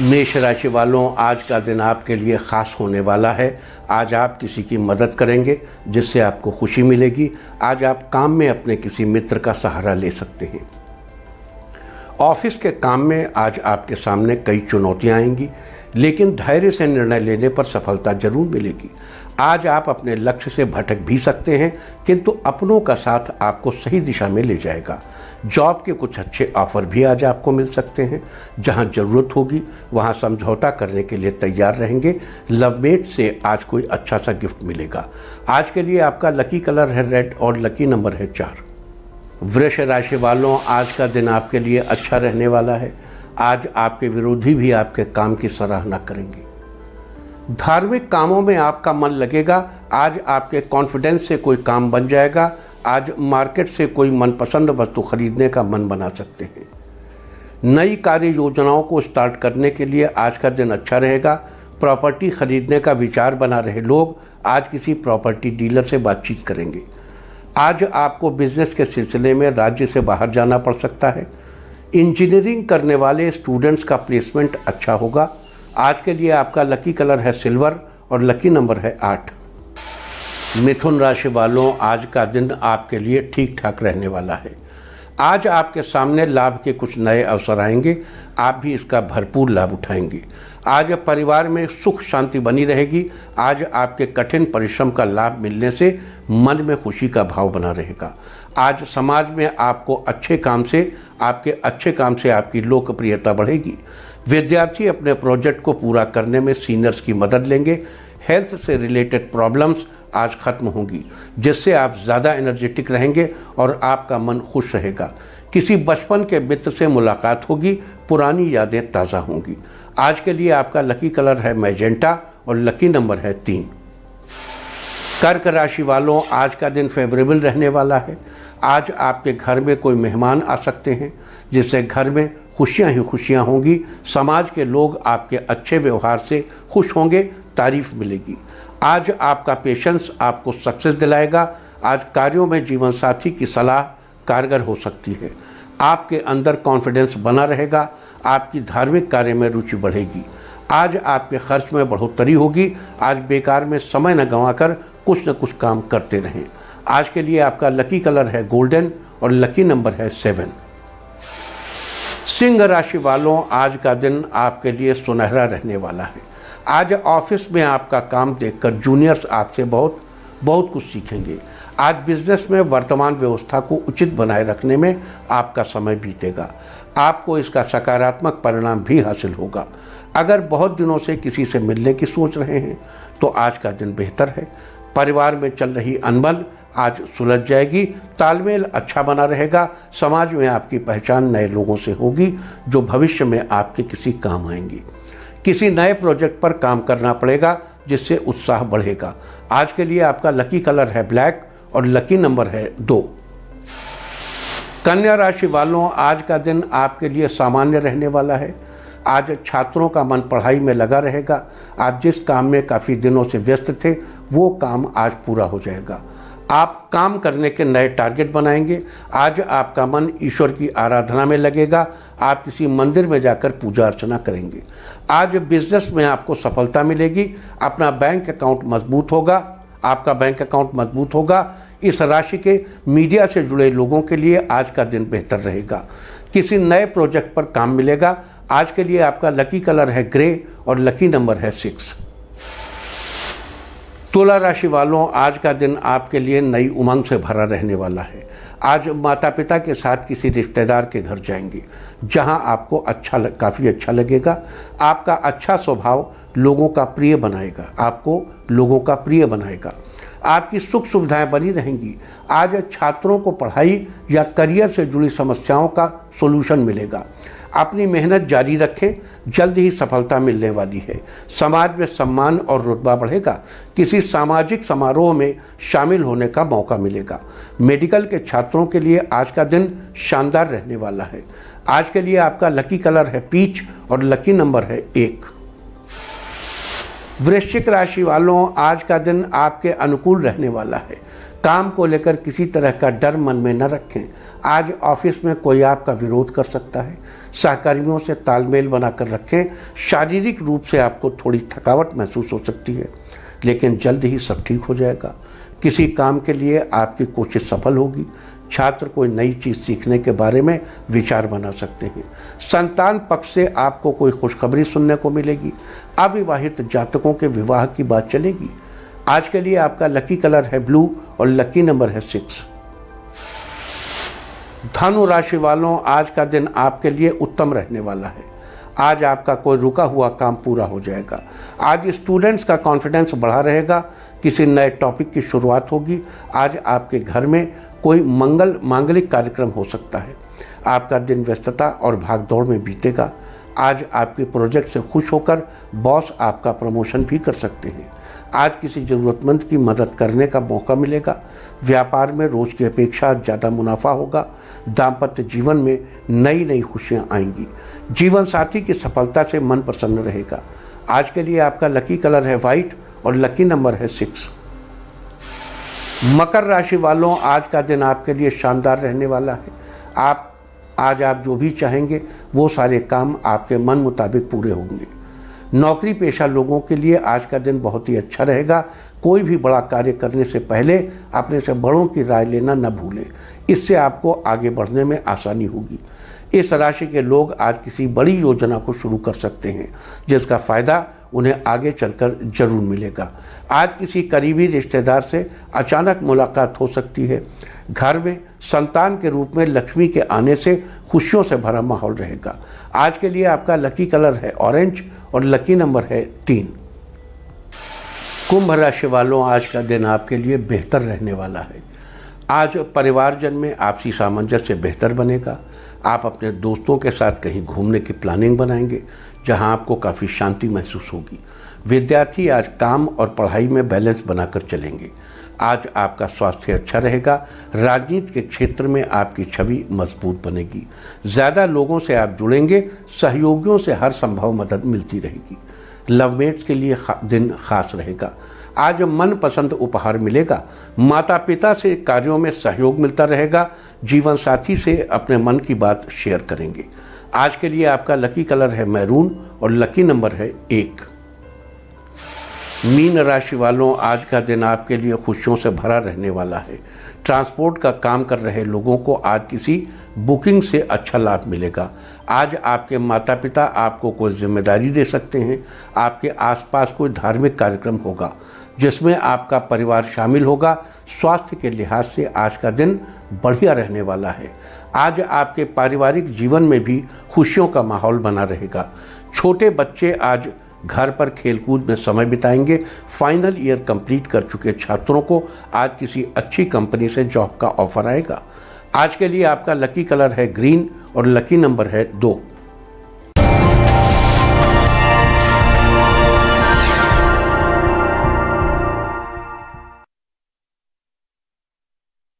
मेष राशि वालों आज का दिन आपके लिए ख़ास होने वाला है आज आप किसी की मदद करेंगे जिससे आपको खुशी मिलेगी आज आप काम में अपने किसी मित्र का सहारा ले सकते हैं ऑफिस के काम में आज आपके सामने कई चुनौतियाँ आएंगी लेकिन धैर्य से निर्णय लेने पर सफलता जरूर मिलेगी आज आप अपने लक्ष्य से भटक भी सकते हैं किंतु अपनों का साथ आपको सही दिशा में ले जाएगा जॉब के कुछ अच्छे ऑफर भी आज आपको मिल सकते हैं जहां ज़रूरत होगी वहां समझौता करने के लिए तैयार रहेंगे लवमेट से आज कोई अच्छा सा गिफ्ट मिलेगा आज के लिए आपका लकी कलर है रेड और लकी नंबर है चार वृक्ष राशि वालों आज का दिन आपके लिए अच्छा रहने वाला है आज आपके विरोधी भी आपके काम की सराहना करेंगे धार्मिक कामों में आपका मन लगेगा आज आपके कॉन्फिडेंस से कोई काम बन जाएगा आज मार्केट से कोई मनपसंद वस्तु खरीदने का मन बना सकते हैं नई कार्य योजनाओं को स्टार्ट करने के लिए आज का दिन अच्छा रहेगा प्रॉपर्टी खरीदने का विचार बना रहे लोग आज किसी प्रॉपर्टी डीलर से बातचीत करेंगे आज आपको बिजनेस के सिलसिले में राज्य से बाहर जाना पड़ सकता है इंजीनियरिंग करने वाले स्टूडेंट्स का प्लेसमेंट अच्छा होगा आज के लिए आपका लकी कलर है सिल्वर और लकी नंबर है आठ मिथुन राशि वालों आज का दिन आपके लिए ठीक ठाक रहने वाला है आज आपके सामने लाभ के कुछ नए अवसर आएंगे आप भी इसका भरपूर लाभ उठाएंगे आज परिवार में सुख शांति बनी रहेगी आज आपके कठिन परिश्रम का लाभ मिलने से मन में खुशी का भाव बना रहेगा आज समाज में आपको अच्छे काम से आपके अच्छे काम से आपकी लोकप्रियता बढ़ेगी विद्यार्थी अपने प्रोजेक्ट को पूरा करने में सीनियर्स की मदद लेंगे हेल्थ से रिलेटेड प्रॉब्लम्स आज खत्म होंगी जिससे आप ज़्यादा एनर्जेटिक रहेंगे और आपका मन खुश रहेगा किसी बचपन के मित्र से मुलाकात होगी पुरानी यादें ताज़ा होंगी आज के लिए आपका लकी कलर है मैजेंटा और लकी नंबर है तीन कर्क राशि वालों आज का दिन फेवरेबल रहने वाला है आज आपके घर में कोई मेहमान आ सकते हैं जिससे घर में खुशियाँ ही खुशियाँ होंगी समाज के लोग आपके अच्छे व्यवहार से खुश होंगे तारीफ मिलेगी आज आपका पेशेंस आपको सक्सेस दिलाएगा आज कार्यों में जीवन साथी की सलाह कारगर हो सकती है आपके अंदर कॉन्फिडेंस बना रहेगा आपकी धार्मिक कार्य में रुचि बढ़ेगी आज आपके खर्च में बढ़ोतरी होगी आज बेकार में समय न गंवाकर कुछ न कुछ काम करते रहें आज के लिए आपका लकी कलर है गोल्डन और लकी नंबर है सेवन सिंह राशि वालों आज का दिन आपके लिए सुनहरा रहने वाला है आज ऑफिस में आपका काम देखकर जूनियर्स आपसे बहुत बहुत कुछ सीखेंगे आज बिजनेस में वर्तमान व्यवस्था को उचित बनाए रखने में आपका समय बीतेगा आपको इसका सकारात्मक परिणाम भी हासिल होगा अगर बहुत दिनों से किसी से मिलने की सोच रहे हैं तो आज का दिन बेहतर है परिवार में चल रही अनबन आज सुलझ जाएगी तालमेल अच्छा बना रहेगा समाज में आपकी पहचान नए लोगों से होगी जो भविष्य में आपके किसी काम आएंगी किसी नए प्रोजेक्ट पर काम करना पड़ेगा जिससे उत्साह बढ़ेगा आज के लिए आपका लकी कलर है ब्लैक और लकी नंबर है दो कन्या राशि वालों आज का दिन आपके लिए सामान्य रहने वाला है आज छात्रों का मन पढ़ाई में लगा रहेगा आप जिस काम में काफ़ी दिनों से व्यस्त थे वो काम आज पूरा हो जाएगा आप काम करने के नए टारगेट बनाएंगे आज आपका मन ईश्वर की आराधना में लगेगा आप किसी मंदिर में जाकर पूजा अर्चना करेंगे आज बिजनेस में आपको सफलता मिलेगी अपना बैंक अकाउंट मजबूत होगा आपका बैंक अकाउंट मजबूत होगा इस राशि के मीडिया से जुड़े लोगों के लिए आज का दिन बेहतर रहेगा किसी नए प्रोजेक्ट पर काम मिलेगा आज के लिए आपका लकी कलर है ग्रे और लकी नंबर है सिक्स तुला राशि वालों आज का दिन आपके लिए नई उमंग से भरा रहने वाला है आज माता पिता के साथ किसी रिश्तेदार के घर जाएंगे जहां आपको अच्छा काफ़ी अच्छा लगेगा आपका अच्छा स्वभाव लोगों का प्रिय बनाएगा आपको लोगों का प्रिय बनाएगा आपकी सुख सुविधाएं बनी रहेंगी आज छात्रों को पढ़ाई या करियर से जुड़ी समस्याओं का सोल्यूशन मिलेगा अपनी मेहनत जारी रखें जल्द ही सफलता मिलने वाली है समाज में सम्मान और रुतबा बढ़ेगा किसी सामाजिक समारोह में शामिल होने का मौका मिलेगा मेडिकल के छात्रों के लिए आज का दिन शानदार रहने वाला है आज के लिए आपका लकी कलर है पीच और लकी नंबर है एक वृश्चिक राशि वालों आज का दिन आपके अनुकूल रहने वाला है काम को लेकर किसी तरह का डर मन में न रखें आज ऑफिस में कोई आपका विरोध कर सकता है सहकर्मियों से तालमेल बनाकर रखें शारीरिक रूप से आपको थोड़ी थकावट महसूस हो सकती है लेकिन जल्द ही सब ठीक हो जाएगा किसी काम के लिए आपकी कोशिश सफल होगी छात्र कोई नई चीज़ सीखने के बारे में विचार बना सकते हैं संतान पक्ष से आपको कोई खुशखबरी सुनने को मिलेगी अविवाहित जातकों के विवाह की बात चलेगी आज के लिए आपका लकी कलर है ब्लू और लकी नंबर है सिक्स धनु राशि वालों आज का दिन आपके लिए उत्तम रहने वाला है आज आपका कोई रुका हुआ काम पूरा हो जाएगा आज स्टूडेंट्स का कॉन्फिडेंस बढ़ा रहेगा किसी नए टॉपिक की शुरुआत होगी आज आपके घर में कोई मंगल मांगलिक कार्यक्रम हो सकता है आपका दिन व्यस्तता और भागदौड़ में बीतेगा आज आपके प्रोजेक्ट से खुश होकर बॉस आपका प्रमोशन भी कर सकते हैं आज किसी ज़रूरतमंद की मदद करने का मौका मिलेगा व्यापार में रोज़ की अपेक्षा ज़्यादा मुनाफा होगा दाम्पत्य जीवन में नई नई खुशियाँ आएंगी जीवन साथी की सफलता से मन प्रसन्न रहेगा आज के लिए आपका लकी कलर है वाइट और लकी नंबर है सिक्स मकर राशि वालों आज का दिन आपके लिए शानदार रहने वाला है आप आज आप जो भी चाहेंगे वो सारे काम आपके मन मुताबिक पूरे होंगे नौकरी पेशा लोगों के लिए आज का दिन बहुत ही अच्छा रहेगा कोई भी बड़ा कार्य करने से पहले अपने से बड़ों की राय लेना न भूलें इससे आपको आगे बढ़ने में आसानी होगी इस राशि के लोग आज किसी बड़ी योजना को शुरू कर सकते हैं जिसका फ़ायदा उन्हें आगे चलकर जरूर मिलेगा आज किसी करीबी रिश्तेदार से अचानक मुलाकात हो सकती है घर में संतान के रूप में लक्ष्मी के आने से खुशियों से भरा माहौल रहेगा आज के लिए आपका लकी कलर है ऑरेंज और लकी नंबर है तीन कुंभ राशि वालों आज का दिन आपके लिए बेहतर रहने वाला है आज परिवारजन में आपसी सामंजस्य बेहतर बनेगा आप अपने दोस्तों के साथ कहीं घूमने की प्लानिंग बनाएंगे जहां आपको काफ़ी शांति महसूस होगी विद्यार्थी आज काम और पढ़ाई में बैलेंस बनाकर चलेंगे आज आपका स्वास्थ्य अच्छा रहेगा राजनीति के क्षेत्र में आपकी छवि मजबूत बनेगी ज़्यादा लोगों से आप जुड़ेंगे सहयोगियों से हर संभव मदद मिलती रहेगी लवमेट्स के लिए खा, दिन खास रहेगा आज मनपसंद उपहार मिलेगा माता पिता से कार्यों में सहयोग मिलता रहेगा जीवन साथी से अपने मन की बात शेयर करेंगे आज के लिए आपका लकी कलर है मैरून और लकी नंबर है एक मीन राशि वालों आज का दिन आपके लिए खुशियों से भरा रहने वाला है ट्रांसपोर्ट का काम कर रहे लोगों को आज किसी बुकिंग से अच्छा लाभ मिलेगा आज आपके माता पिता आपको कोई जिम्मेदारी दे सकते हैं आपके आसपास कोई धार्मिक कार्यक्रम होगा जिसमें आपका परिवार शामिल होगा स्वास्थ्य के लिहाज से आज का दिन बढ़िया रहने वाला है आज आपके पारिवारिक जीवन में भी खुशियों का माहौल बना रहेगा छोटे बच्चे आज घर पर खेलकूद में समय बिताएंगे फाइनल ईयर कंप्लीट कर चुके छात्रों को आज किसी अच्छी कंपनी से जॉब का ऑफर आएगा आज के लिए आपका लकी कलर है ग्रीन और लकी नंबर है दो